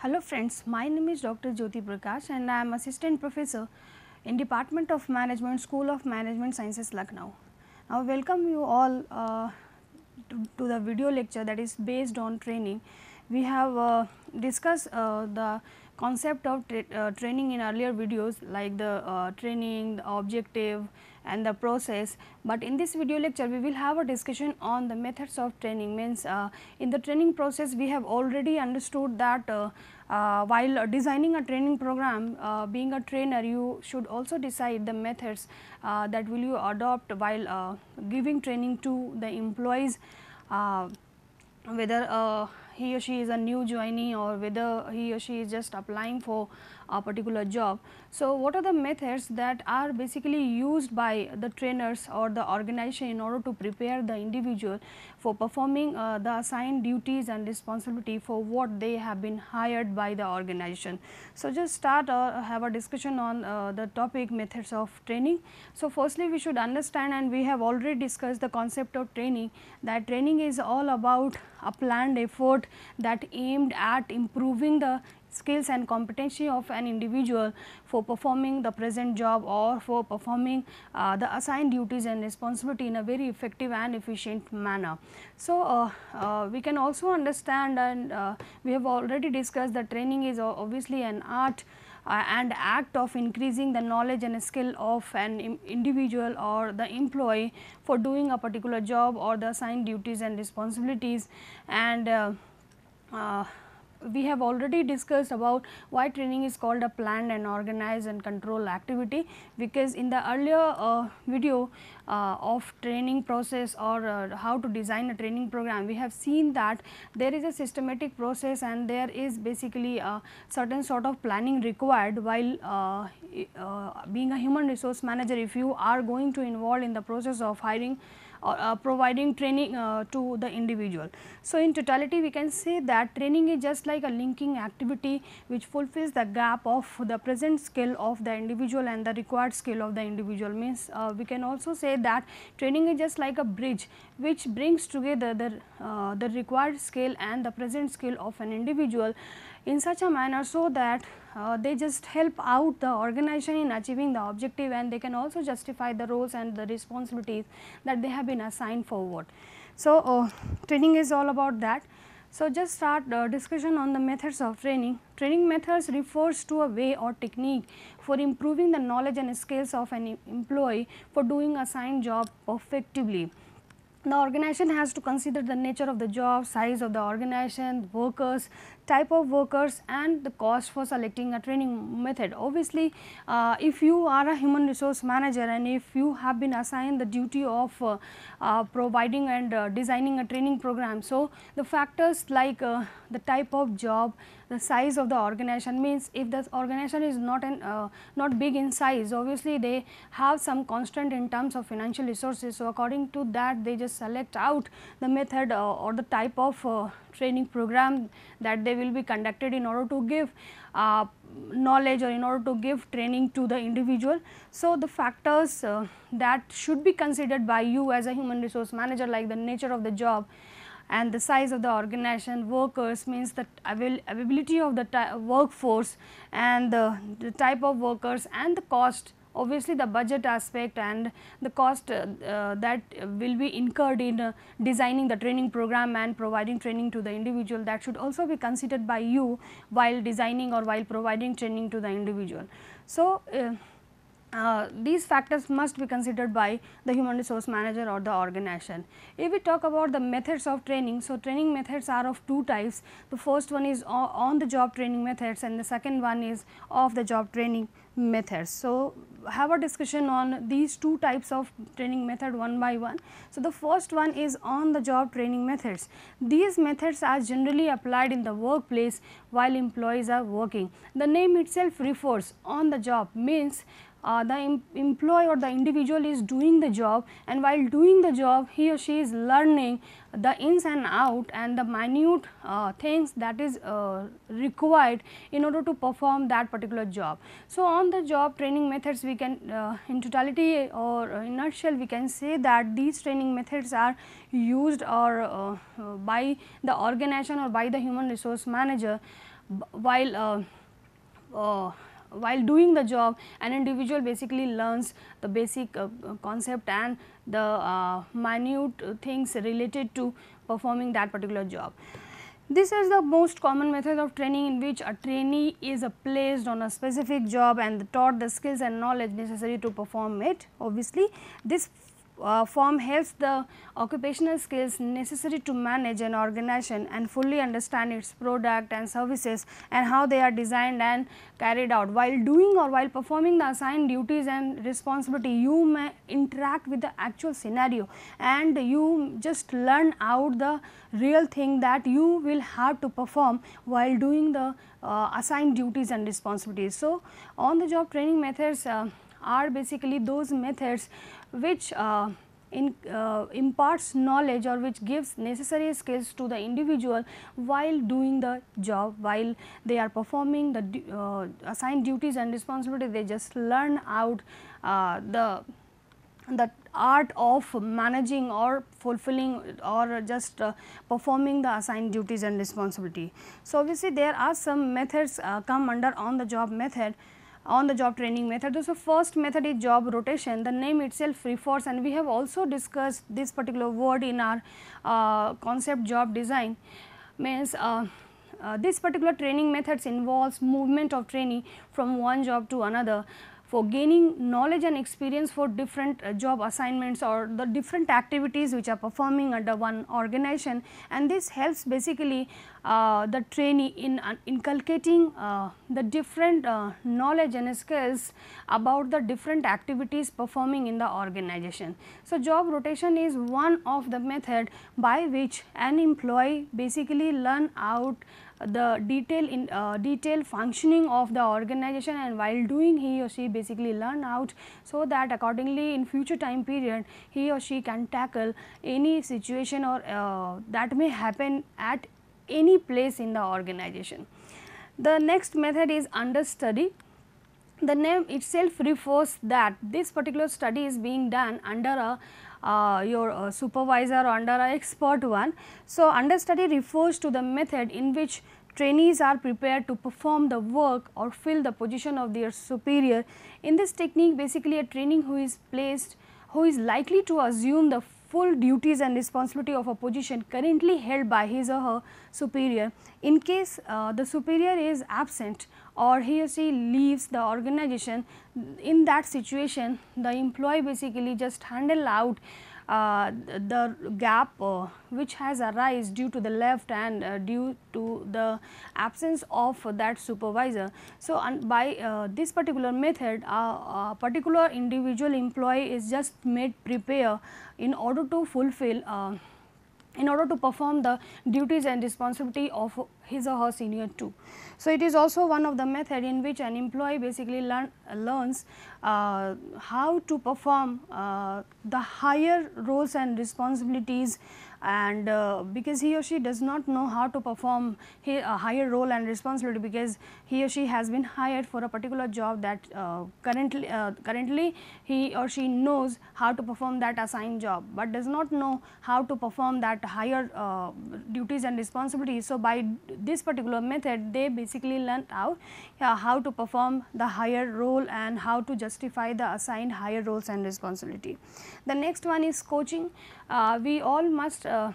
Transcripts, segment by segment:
Hello friends, my name is Dr. Jyoti Prakash and I am Assistant Professor in Department of Management, School of Management Sciences, Lucknow. Now welcome you all uh, to, to, the video lecture that is based on training. We have uh, discussed uh, the concept of tra uh, training in earlier videos like the uh, training, the objective and the process, but in this video lecture we will have a discussion on the methods of training means uh, in the training process we have already understood that uh, uh, while uh, designing a training program being a trainer you should also decide the methods that will you adopt while giving training to the employees whether he or she is a new joinee or whether he or she is just applying for a particular job. So, what are the methods that are basically used by the trainers or the organization in order to prepare the individual for performing uh, the assigned duties and responsibility for what they have been hired by the organization. So, just start uh, have a discussion on uh, the topic methods of training. So, firstly we should understand and we have already discussed the concept of training that training is all about a planned effort that aimed at improving the skills and competency of an individual for performing the present job or for performing uh, the assigned duties and responsibility in a very effective and efficient manner. So, uh, uh, we can also understand and uh, we have already discussed that training is obviously an art uh, and act of increasing the knowledge and skill of an individual or the employee for doing a particular job or the assigned duties and responsibilities and uh, we have already discussed about why training is called a planned and organized and controlled activity because in the earlier uh, video uh, of training process or uh, how to design a training program we have seen that there is a systematic process and there is basically a certain sort of planning required while uh, uh, being a human resource manager if you are going to involve in the process of hiring or uh, providing training uh, to the individual. So, in totality we can say that training is just like a linking activity which fulfills the gap of the present skill of the individual and the required skill of the individual means uh, we can also say that training is just like a bridge which brings together the, the required skill and the present skill of an individual in such a manner so that uh, they just help out the organization in achieving the objective and they can also justify the roles and the responsibilities that they have been assigned forward. So, uh, training is all about that. So, just start uh, discussion on the methods of training. Training methods refers to a way or technique for improving the knowledge and skills of an employee for doing assigned job effectively. The organization has to consider the nature of the job, size of the organization, workers, type of workers and the cost for selecting a training method. Obviously, uh, if you are a human resource manager and if you have been assigned the duty of uh, uh, providing and uh, designing a training program, so the factors like uh, the type of job, the size of the organization means if the organization is not an uh, not big in size obviously they have some constraint in terms of financial resources. So, according to that they just select out the method uh, or the type of uh, training program that they will be conducted in order to give uh, knowledge or in order to give training to the individual. So, the factors uh, that should be considered by you as a human resource manager like the nature of the job, and the size of the organization, workers means the availability of the workforce and the, the, type of workers and the cost obviously the budget aspect and the cost uh, uh, that will be incurred in uh, designing the training program and providing training to the individual that should also be considered by you while designing or while providing training to the individual. So, uh, uh, these factors must be considered by the human resource manager or the organization. If we talk about the methods of training, so training methods are of two types. The first one is on the job training methods and the second one is off the job training methods. So, have a discussion on these two types of training method one by one. So, the first one is on the job training methods. These methods are generally applied in the workplace while employees are working. The name itself refers on the job means uh, the em employee or the individual is doing the job and while doing the job he or she is learning the ins and out and the minute uh, things that is uh, required in order to perform that particular job. So, on the job training methods we can uh, in totality or in nutshell we can say that these training methods are used or uh, by the organization or by the human resource manager while uh, uh, while doing the job an individual basically learns the basic uh, concept and the uh, minute things related to performing that particular job. This is the most common method of training in which a trainee is uh, placed on a specific job and taught the skills and knowledge necessary to perform it. Obviously, this uh, form helps the occupational skills necessary to manage an organization and fully understand its product and services and how they are designed and carried out. While doing or while performing the assigned duties and responsibility, you may interact with the actual scenario and you just learn out the real thing that you will have to perform while doing the uh, assigned duties and responsibilities. So, on the job training methods uh, are basically those methods which uh, in, uh, imparts knowledge or which gives necessary skills to the individual while doing the job, while they are performing the uh, assigned duties and responsibility, they just learn out uh, the the art of managing or fulfilling or just uh, performing the assigned duties and responsibility. So, obviously, there are some methods uh, come under on the job method on the job training method. So, first method is job rotation, the name itself refers and we have also discussed this particular word in our uh, concept job design means uh, uh, this particular training methods involves movement of trainee from one job to another for gaining knowledge and experience for different uh, job assignments or the different activities which are performing under one organization and this helps basically uh, the trainee in uh, inculcating uh, the different uh, knowledge and skills about the different activities performing in the organization. So, job rotation is one of the method by which an employee basically learn out the detail in uh, detail functioning of the organization and while doing he or she basically learn out so that accordingly in future time period he or she can tackle any situation or uh, that may happen at any place in the organization. The next method is understudy the name itself refers that this particular study is being done under a uh, your uh, supervisor under an expert one. So, understudy refers to the method in which trainees are prepared to perform the work or fill the position of their superior. In this technique basically a training who is placed who is likely to assume the full duties and responsibility of a position currently held by his or her superior. In case uh, the superior is absent or he or she leaves the organization, in that situation the employee basically just handle out uh, the gap uh, which has arise due to the left and uh, due to the absence of that supervisor. So, by uh, this particular method a particular individual employee is just made prepare in order to fulfill uh, in order to perform the duties and responsibility of his or her senior too. So, it is also one of the method in which an employee basically learn, learns uh, how to perform uh, the higher roles and responsibilities and uh, because he or she does not know how to perform a higher role and responsibility because he or she has been hired for a particular job that uh, currently uh, currently he or she knows how to perform that assigned job but does not know how to perform that higher uh, duties and responsibilities so by this particular method they basically learn out uh, how to perform the higher role and how to justify the assigned higher roles and responsibility the next one is coaching uh, we all must uh,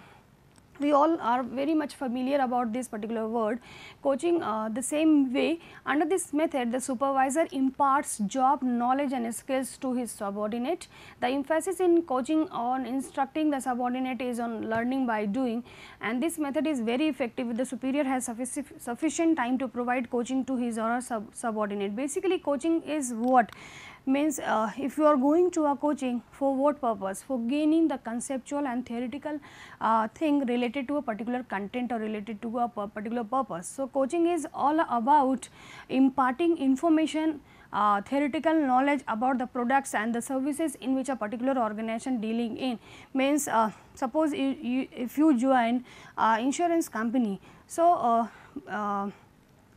we all are very much familiar about this particular word coaching uh, the same way under this method the supervisor imparts job knowledge and skills to his subordinate the emphasis in coaching on instructing the subordinate is on learning by doing and this method is very effective If the superior has sufficient time to provide coaching to his or her sub subordinate basically coaching is what means uh, if you are going to a coaching for what purpose for gaining the conceptual and theoretical uh, thing related to a particular content or related to a particular purpose so coaching is all about imparting information uh, theoretical knowledge about the products and the services in which a particular organization dealing in means uh, suppose you, you, if you join uh, insurance company so uh, uh,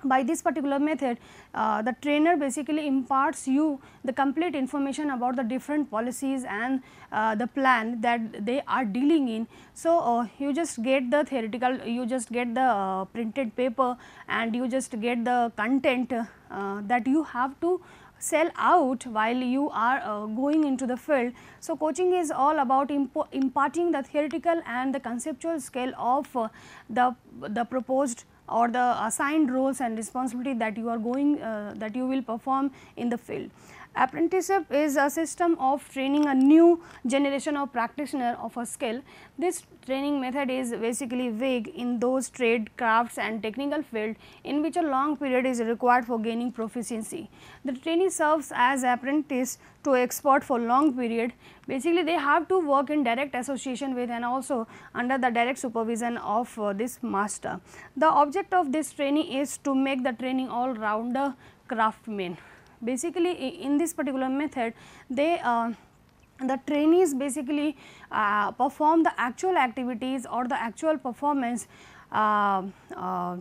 by this particular method uh, the trainer basically imparts you the complete information about the different policies and uh, the plan that they are dealing in. So, uh, you just get the theoretical you just get the uh, printed paper and you just get the content uh, that you have to sell out while you are uh, going into the field. So, coaching is all about imparting the theoretical and the conceptual scale of uh, the, the proposed or the assigned roles and responsibility that you are going uh, that you will perform in the field. Apprenticeship is a system of training a new generation of practitioner of a skill. This training method is basically vague in those trade, crafts and technical field in which a long period is required for gaining proficiency. The trainee serves as apprentice to export for long period basically they have to work in direct association with and also under the direct supervision of uh, this master. The object of this training is to make the training all rounder craftsmen. Basically in this particular method they uh, the trainees basically uh, perform the actual activities or the actual performance uh, uh,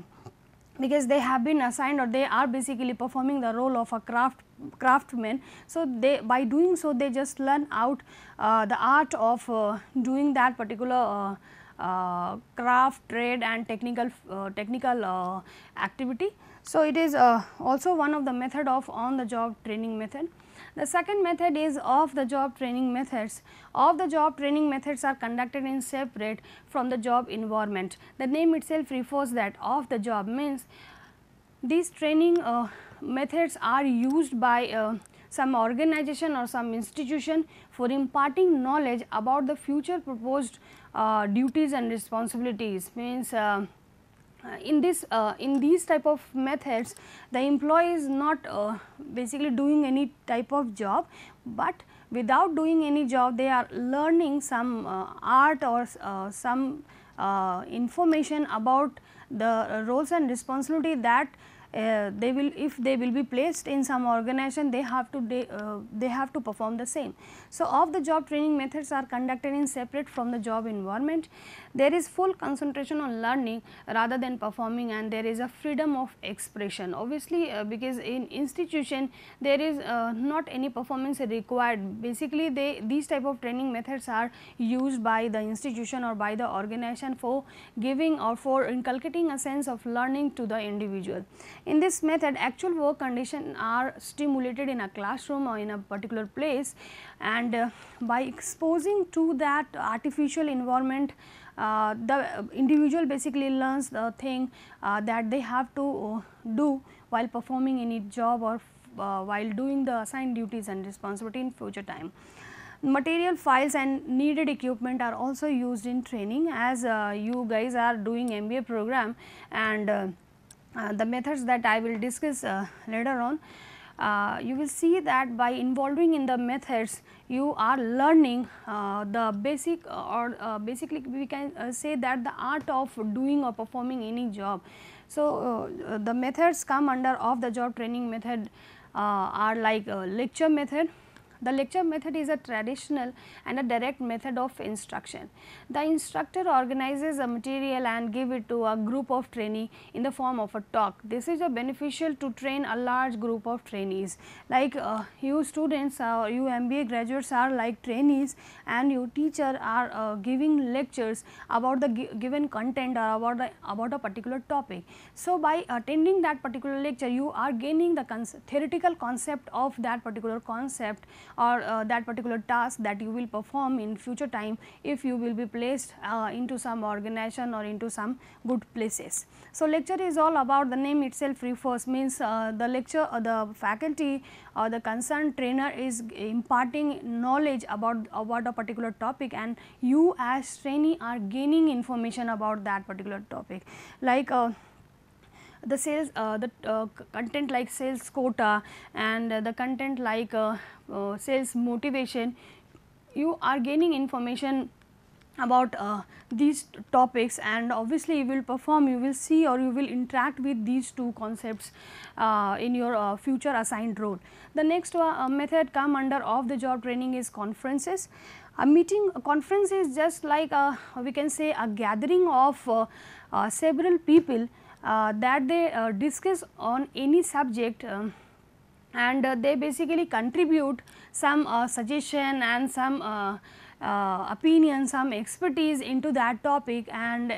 because they have been assigned or they are basically performing the role of a craft craftsmen. So, they by doing so they just learn out uh, the art of uh, doing that particular uh, uh craft trade and technical uh, technical uh, activity. So, it is also one of the method of on the job training method. The second method is off the job training methods. Off the job training methods are conducted in separate from the job environment. The name itself refers that off the job means these training uh, methods are used by uh, some organization or some institution for imparting knowledge about the future proposed uh, duties and responsibilities means uh, uh, in this uh, in these type of methods the employee is not basically doing any type of job but without doing any job they are learning some art or some information about the roles and responsibility that uh, they will if they will be placed in some organization they have to de, uh, they have to perform the same so of the job training methods are conducted in separate from the job environment there is full concentration on learning rather than performing and there is a freedom of expression obviously uh, because in institution there is uh, not any performance required basically they these type of training methods are used by the institution or by the organization for giving or for inculcating a sense of learning to the individual in this method actual work conditions are stimulated in a classroom or in a particular place and uh, by exposing to that artificial environment uh, the individual basically learns the thing uh, that they have to uh, do while performing any job or uh, while doing the assigned duties and responsibility in future time material files and needed equipment are also used in training as uh, you guys are doing MBA program and uh, uh, the methods that I will discuss uh, later on, uh, you will see that by involving in the methods you are learning uh, the basic uh, or uh, basically we can say that the art of doing or performing any job. So, the methods come under of the job training method are like lecture method the lecture method is a traditional and a direct method of instruction. The instructor organizes a material and give it to a group of trainee in the form of a talk. This is a beneficial to train a large group of trainees like uh, you students or uh, you MBA graduates are like trainees and your teacher are uh, giving lectures about the gi given content or about, the, about a particular topic. So, by attending that particular lecture you are gaining the theoretical concept of that particular concept or uh, that particular task that you will perform in future time if you will be placed uh, into some organization or into some good places. So, lecture is all about the name itself refers means uh, the lecture or uh, the faculty or the concerned trainer is imparting knowledge about, uh, about a particular topic and you as trainee are gaining information about that particular topic. Like uh, the sales uh, the uh, content like sales quota and the content like uh, sales motivation you are gaining information about uh, these topics and obviously you will perform you will see or you will interact with these two concepts uh, in your uh, future assigned role. The next method come under of the job training is conferences. A meeting a conference is just like a, we can say a gathering of several people uh, that they uh, discuss on any subject uh, and they basically contribute some suggestion and some opinion, some expertise into that topic and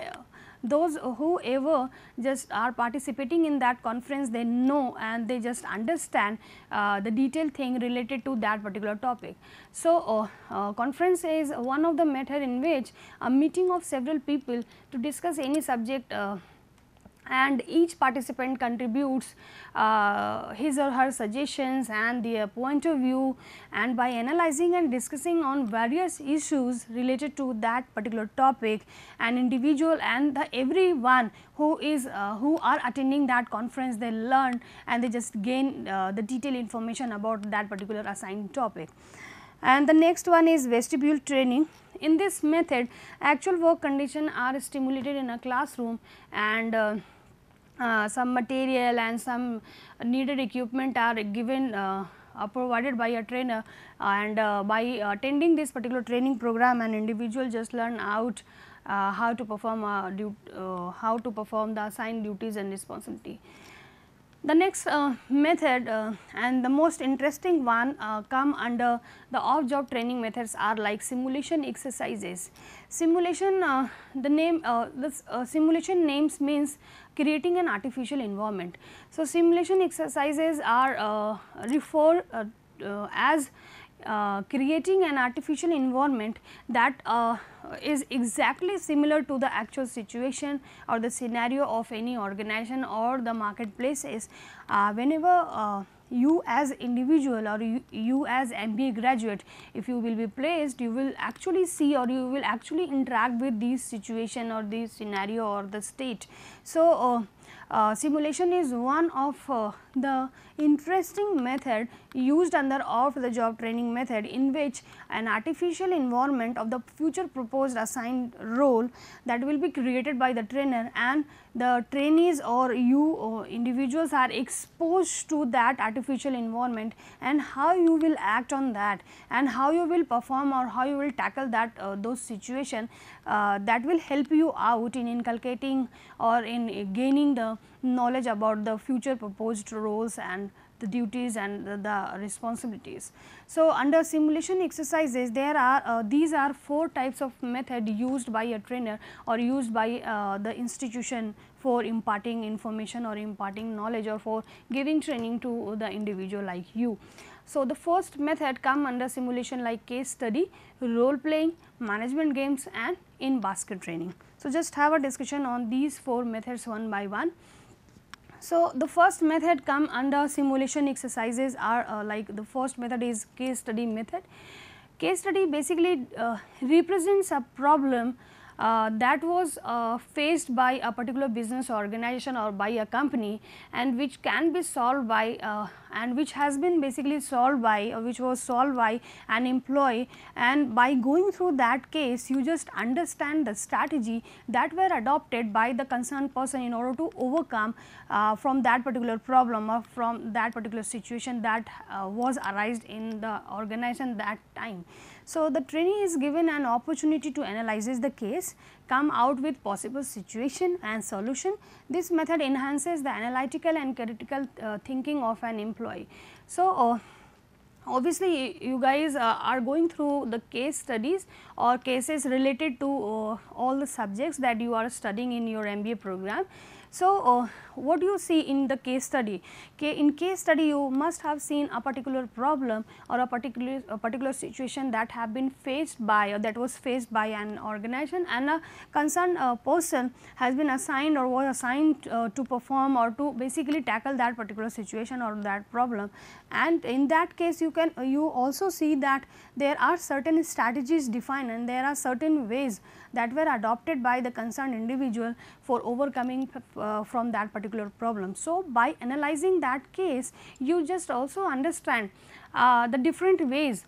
those whoever just are participating in that conference they know and they just understand uh, the detailed thing related to that particular topic. So, uh, uh, conference is one of the method in which a meeting of several people to discuss any subject and each participant contributes uh, his or her suggestions and their point of view and by analyzing and discussing on various issues related to that particular topic an individual and the everyone who is uh, who are attending that conference they learn and they just gain uh, the detailed information about that particular assigned topic. And the next one is vestibule training. In this method actual work condition are stimulated in a classroom and uh, uh, some material and some needed equipment are given uh, are provided by a trainer uh, and by attending this particular training program an individual just learn out how to perform how to perform the assigned duties and responsibility. The next uh, method uh, and the most interesting one uh, come under the off job training methods are like simulation exercises. Simulation uh, the name uh, this uh, simulation names means creating an artificial environment. So, simulation exercises are referred as uh, creating an artificial environment that uh, is exactly similar to the actual situation or the scenario of any organization or the marketplaces. Uh, whenever uh, you as individual or you, you, as MBA graduate, if you will be placed, you will actually see or you will actually interact with this situation or this scenario or the state. So, uh, simulation is one of the interesting method used under off the job training method in which an artificial environment of the future proposed assigned role that will be created by the trainer and the trainees or you or individuals are exposed to that artificial environment and how you will act on that and how you will perform or how you will tackle that uh, those situation uh, that will help you out in inculcating or in uh, gaining the knowledge about the future proposed roles and the duties and the, the responsibilities. So, under simulation exercises there are uh, these are four types of method used by a trainer or used by uh, the institution for imparting information or imparting knowledge or for giving training to the individual like you. So, the first method come under simulation like case study, role playing, management games and in basket training. So, just have a discussion on these four methods one by one. So, the first method come under simulation exercises are uh, like the first method is case study method. Case study basically uh, represents a problem uh, that was uh, faced by a particular business organization or by a company and which can be solved by uh, and which has been basically solved by or uh, which was solved by an employee and by going through that case you just understand the strategy that were adopted by the concerned person in order to overcome uh, from that particular problem or from that particular situation that uh, was arised in the organization that time. So, the trainee is given an opportunity to analyze the case, come out with possible situation and solution. This method enhances the analytical and critical uh, thinking of an employee. So, uh, obviously you guys uh, are going through the case studies or cases related to uh, all the subjects that you are studying in your MBA program. So, uh, what you see in the case study? in case study you must have seen a particular problem or a particular, a particular situation that have been faced by or that was faced by an organization and a concerned uh, person has been assigned or was assigned uh, to perform or to basically tackle that particular situation or that problem. And in that case you can you also see that there are certain strategies defined and there are certain ways that were adopted by the concerned individual for overcoming uh, from that particular problem. So, by analyzing that case, you just also understand uh, the different ways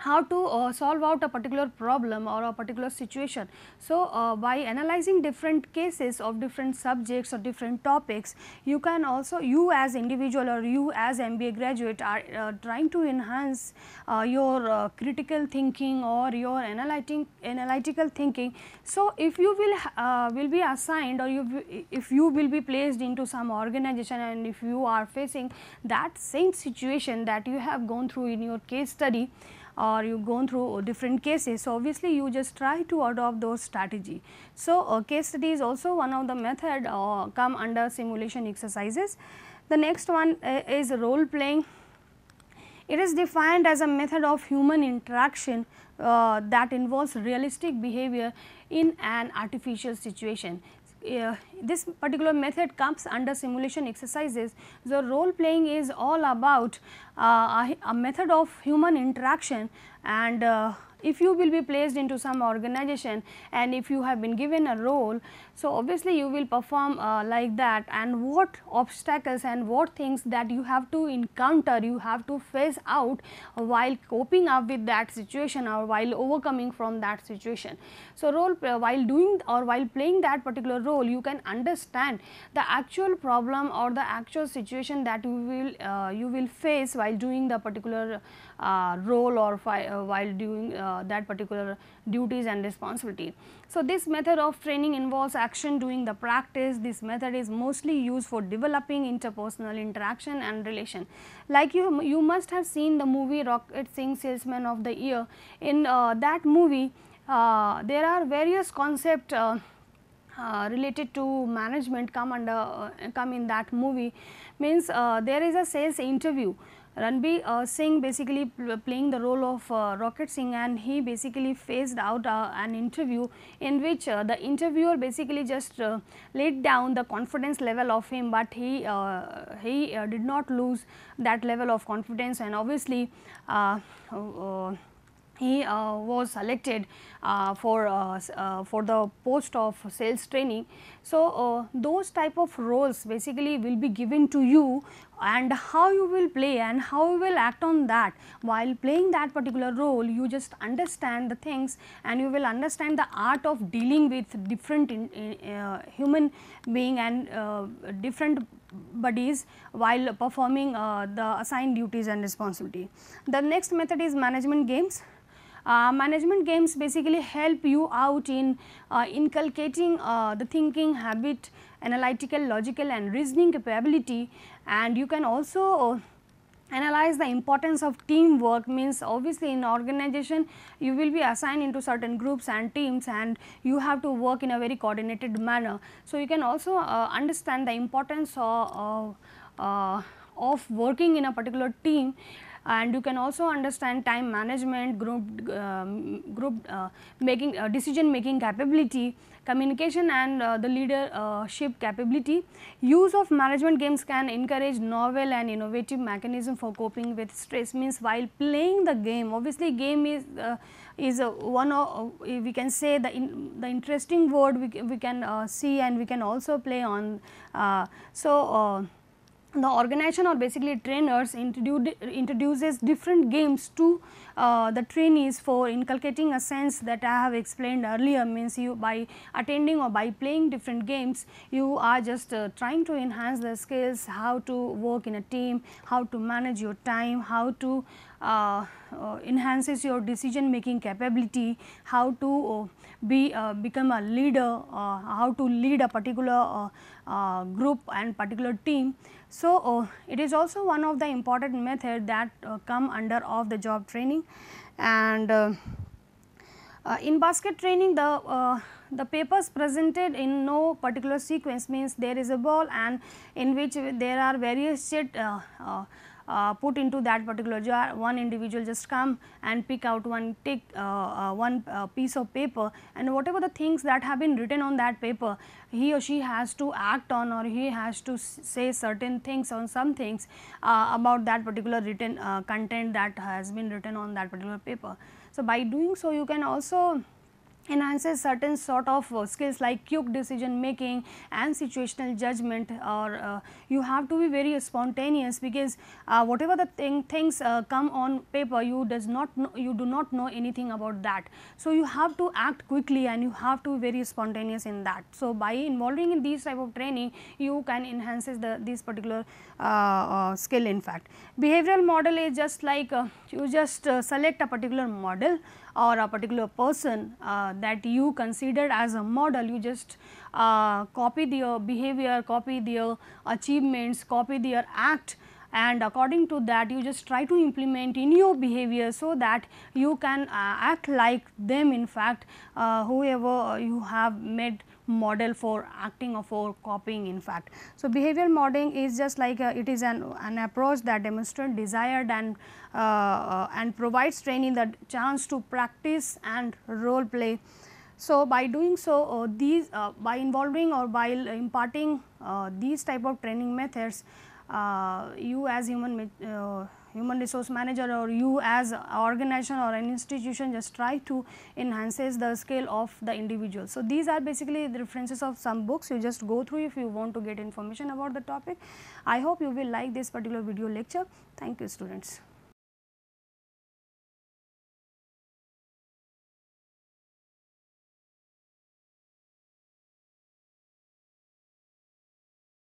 how to uh, solve out a particular problem or a particular situation. So, uh, by analyzing different cases of different subjects or different topics, you can also you as individual or you as MBA graduate are uh, trying to enhance uh, your uh, critical thinking or your analytic analytical thinking. So, if you will uh, will be assigned or you if you will be placed into some organization and if you are facing that same situation that you have gone through in your case study, or you have gone through different cases. So, obviously you just try to adopt those strategy. So, uh, case study is also one of the method uh, come under simulation exercises. The next one uh, is role playing. It is defined as a method of human interaction uh, that involves realistic behavior in an artificial situation uh, this particular method comes under simulation exercises. So, role playing is all about uh, a, a, method of human interaction and uh, if you will be placed into some organization and if you have been given a role, so obviously you will perform uh, like that and what obstacles and what things that you have to encounter, you have to face out while coping up with that situation or while overcoming from that situation. So, role uh, while doing or while playing that particular role, you can understand the actual problem or the actual situation that you will uh, you will face while doing the particular uh, role or uh, while doing uh, that particular duties and responsibility. So, this method of training involves action doing the practice. This method is mostly used for developing interpersonal interaction and relation. Like you, you must have seen the movie Rocket Singh Salesman of the Year. In uh, that movie, uh, there are various concepts uh, related to management come under come in that movie means there is a sales interview Ranbir uh, Singh basically playing the role of uh, Rocket Singh and he basically phased out uh, an interview in which the interviewer basically just laid down the confidence level of him but he, he did not lose that level of confidence and obviously he uh, was selected uh, for uh, uh, for the post of sales training. So, uh, those type of roles basically will be given to you and how you will play and how you will act on that while playing that particular role you just understand the things and you will understand the art of dealing with different in, uh, human being and uh, different bodies while performing uh, the assigned duties and responsibility. The next method is management games uh, management games basically help you out in uh, inculcating uh, the thinking habit, analytical, logical and reasoning capability and you can also analyze the importance of teamwork means obviously in organization you will be assigned into certain groups and teams and you have to work in a very coordinated manner. So, you can also uh, understand the importance of, uh, of working in a particular team and you can also understand time management, group, um, group uh, making uh, decision making capability, communication and uh, the leadership capability. Use of management games can encourage novel and innovative mechanism for coping with stress means while playing the game obviously game is is one of we can say the in, the interesting word we, we can uh, see and we can also play on. Uh, so, uh, the organization or basically trainers introduces different games to uh, the trainees for inculcating a sense that I have explained earlier means you by attending or by playing different games you are just uh, trying to enhance the skills how to work in a team, how to manage your time, how to uh, uh enhances your decision making capability, how to uh, be uh, become a leader, how to lead a particular group and particular team. So, uh, it is also one of the important method that uh, come under of the job training and uh, uh in basket training the uh, the papers presented in no particular sequence means there is a ball and in which there are various shit uh, uh, put into that particular jar one individual just come and pick out one take uh, uh one uh, piece of paper and whatever the things that have been written on that paper he or she has to act on or he has to say certain things on some things about that particular written content that has been written on that particular paper. So, by doing so you can also enhances certain sort of uh, skills like quick decision making and situational judgment or uh, you have to be very spontaneous because uh, whatever the thing things uh, come on paper you does not know, you do not know anything about that. So, you have to act quickly and you have to be very spontaneous in that. So, by involving in these type of training you can enhances the this particular uh, uh, skill in fact. Behavioral model is just like you just select a particular model or a particular person uh, that you considered as a model, you just uh, copy their behavior, copy their achievements, copy their act and according to that you just try to implement in your behavior so that you can uh, act like them in fact uh, whoever you have made model for acting or for copying in fact. So, behavioral modeling is just like a, uh, it is an, an approach that demonstrates desired and, uh, uh, and provides training the chance to practice and role play. So, by doing so uh, these by involving or by imparting these type of training methods uh, you as human uh, human resource manager or you as an organization or an institution just try to enhances the scale of the individual. So, these are basically the references of some books you just go through if you want to get information about the topic. I hope you will like this particular video lecture. Thank you students.